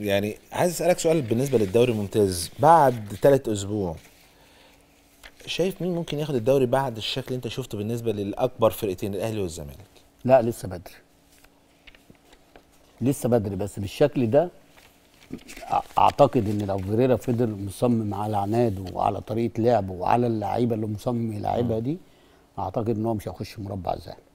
يعني عايز اسالك سؤال بالنسبه للدوري الممتاز بعد ثلاث اسبوع شايف مين ممكن ياخد الدوري بعد الشكل اللي انت شفته بالنسبه للاكبر فرقتين الاهلي والزمالك لا لسه بدري لسه بدري بس بالشكل ده اعتقد ان لو فيريرا فضل مصمم على عناده وعلى طريقه لعبه وعلى اللعيبه اللي مصمم يلعبها دي اعتقد ان هو مش هيخش مربع ذهبي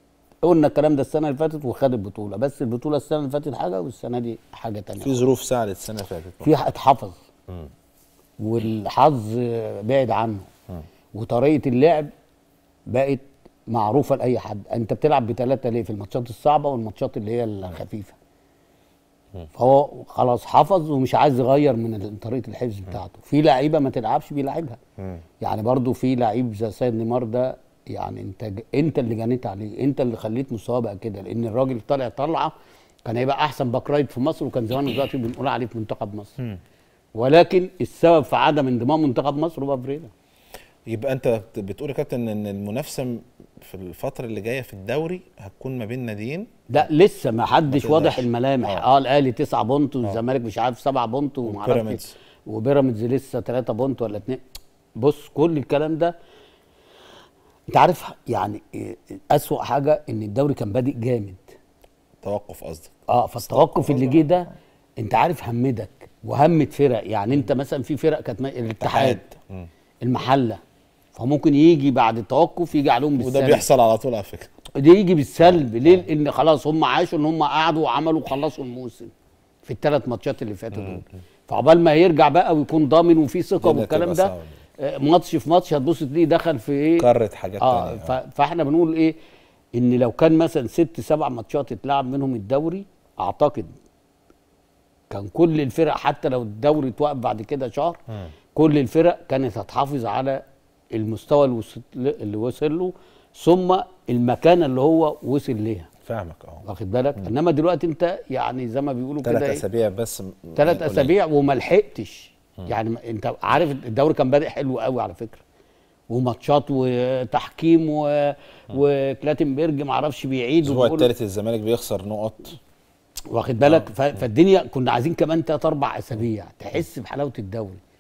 قلنا الكلام ده السنه اللي فاتت وخد البطوله بس البطوله السنه اللي فاتت حاجه والسنه دي حاجه ثانيه في ظروف ساعدت السنه اللي فاتت في اتحفظ والحظ بعد عنه وطريقه اللعب بقت معروفه لاي حد انت بتلعب بثلاثه ليه في الماتشات الصعبه والماتشات اللي هي الخفيفه فهو خلاص حفظ ومش عايز يغير من طريقه الحفظ بتاعته في لعيبه ما تلعبش بيلعبها يعني برضو في لعيب زي سيد نيمار ده يعني انت انت اللي جنيت عليه انت اللي خليت مستواه بقى كده لان الراجل طالع طلعه كان هيبقى احسن باك رايت في مصر وكان زمان دلوقتي بنقول عليه في منتخب مصر ولكن السبب في عدم انضمام منتخب مصر هو فريده يبقى انت بتقول يا كابتن ان المنافسه في الفتره اللي جايه في الدوري هتكون ما بين ناديين لا لسه ما حدش واضح الملامح اه, آه الاهلي 9 بونت آه. والزمالك مش عارف 7 بونت ومعرفش وبيراميدز لسه 3 بونت ولا 2 بص كل الكلام ده انت عارف يعني اسوأ حاجه ان الدوري كان بادئ جامد توقف قصدك اه فالتوقف اللي جه ده انت عارف همدك وهمت فرق يعني انت مثلا في فرق كانت الاتحاد المحله فممكن يجي بعد التوقف يجي عليهم بالسلب وده بيحصل على طول على فكره ده يجي بالسلب ليه؟ لان خلاص هم عاشوا ان هم قعدوا وعملوا وخلصوا الموسم في الثلاث ماتشات اللي فاتوا دول فعقبال ما يرجع بقى ويكون ضامن وفي ثقه والكلام ده ماتش في ماتش هتبص تلاقيه دخل في ايه كرت حاجات آه تانية آه. فاحنا بنقول ايه ان لو كان مثلا ست سبع ماتشات اتلعب منهم الدوري اعتقد كان كل الفرق حتى لو الدوري اتوقف بعد كده شهر كل الفرق كانت هتحافظ على المستوى اللي وصل له ثم المكانه اللي هو وصل ليها فاهمك اه واخد بالك انما دلوقتي انت يعني زي ما بيقولوا كده ثلاث إيه؟ اسابيع بس ثلاث اسابيع وما لحقتش يعني انت عارف الدوري كان بادئ حلو قوي على فكره وماتشات وتحكيم و... وكلاتنبرج ما اعرفش بيعيد الاسبوع الثالث الزمالك بيخسر نقط واخد بالك آه. ف... فالدنيا كنا عايزين كمان ثلاث اربع اسابيع تحس بحلاوه الدوري